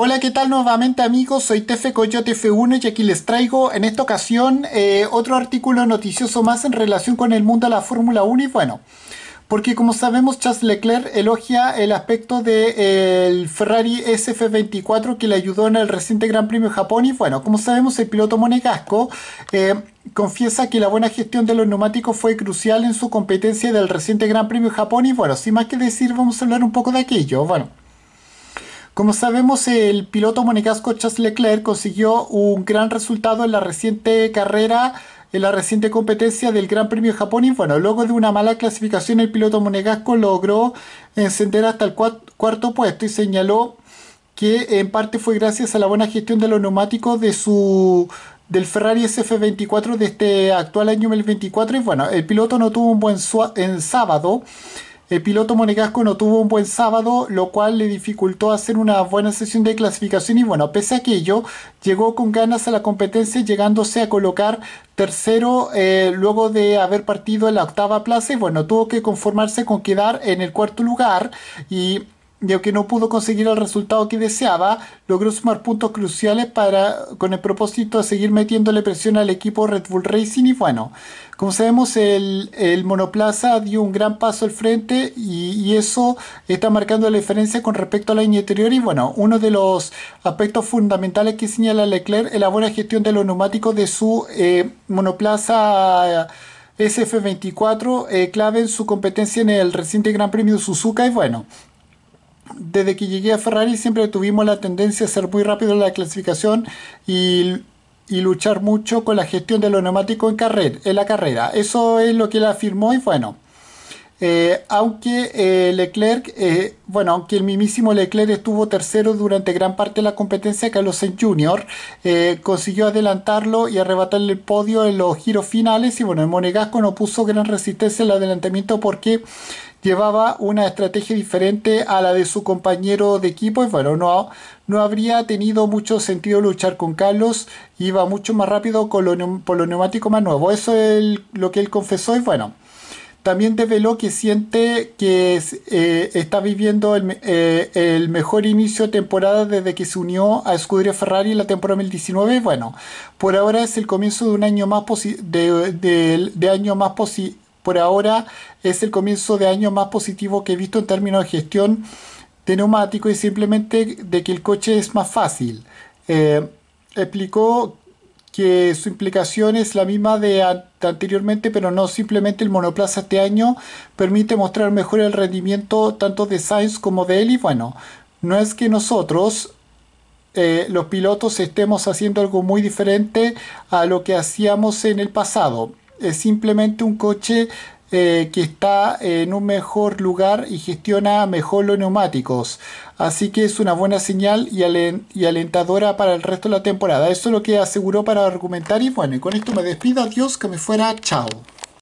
Hola, ¿qué tal nuevamente amigos? Soy Tefe Coyote F1 y aquí les traigo en esta ocasión eh, otro artículo noticioso más en relación con el mundo de la Fórmula 1 y bueno, porque como sabemos Charles Leclerc elogia el aspecto del de, eh, Ferrari SF24 que le ayudó en el reciente Gran Premio de Japón y bueno, como sabemos el piloto monegasco eh, confiesa que la buena gestión de los neumáticos fue crucial en su competencia del reciente Gran Premio de Japón y bueno, sin más que decir vamos a hablar un poco de aquello, bueno. Como sabemos, el piloto monegasco Charles Leclerc consiguió un gran resultado en la reciente carrera en la reciente competencia del Gran Premio de Japón y bueno, luego de una mala clasificación el piloto monegasco logró encender hasta el cuarto puesto y señaló que en parte fue gracias a la buena gestión de los neumáticos de su del Ferrari SF24 de este actual año 2024 y bueno, el piloto no tuvo un buen en sábado el piloto monegasco no tuvo un buen sábado, lo cual le dificultó hacer una buena sesión de clasificación y bueno, pese a aquello, llegó con ganas a la competencia llegándose a colocar tercero eh, luego de haber partido en la octava plaza y bueno, tuvo que conformarse con quedar en el cuarto lugar y y aunque no pudo conseguir el resultado que deseaba, logró sumar puntos cruciales para, con el propósito de seguir metiéndole presión al equipo Red Bull Racing y bueno, como sabemos el, el monoplaza dio un gran paso al frente y, eso está marcando la diferencia con respecto al año anterior y bueno, uno de los aspectos fundamentales que señala Leclerc es la buena gestión de los neumáticos de su eh, monoplaza. Eh, SF24 eh, clave en su competencia en el reciente Gran Premio de Suzuka y bueno, desde que llegué a Ferrari siempre tuvimos la tendencia a ser muy rápido en la clasificación y, luchar mucho con la gestión de los neumáticos en, en la carrera. Eso es lo que él afirmó y bueno. Eh, aunque eh, Leclerc, eh, bueno, aunque el mismísimo Leclerc estuvo tercero durante gran parte de la competencia, Carlos Sainz Jr. consiguió adelantarlo y arrebatarle el podio en los giros finales. Y bueno, el Monegasco no puso gran resistencia al adelantamiento porque llevaba una estrategia diferente a la de su compañero de equipo y bueno, no, habría tenido mucho sentido luchar con Carlos, iba mucho más rápido con lo, por neumático más nuevo. Eso es lo que él confesó y bueno. También desveló que siente que eh, está viviendo eh, el, mejor inicio de temporada desde que se unió a Scuderia Ferrari en la temporada 2019. Bueno, por ahora es el comienzo de un año más, posible. de, año más por ahora es el comienzo de año más positivo que he visto en términos de gestión de neumático y simplemente de que el coche es más fácil. Eh, explicó que su implicación es la misma de, anteriormente, pero no simplemente el monoplaza este año permite mostrar mejor el rendimiento tanto de Sainz como de él. Y bueno, no es que nosotros, eh, los pilotos, estemos haciendo algo muy diferente a lo que hacíamos en el pasado es simplemente un coche eh, que está en un mejor lugar y gestiona mejor los neumáticos. Así que es una buena señal y, y, alentadora para el resto de la temporada. Eso es lo que aseguró para argumentar y bueno, y con esto me despido. Adiós, que me fuera. Chao.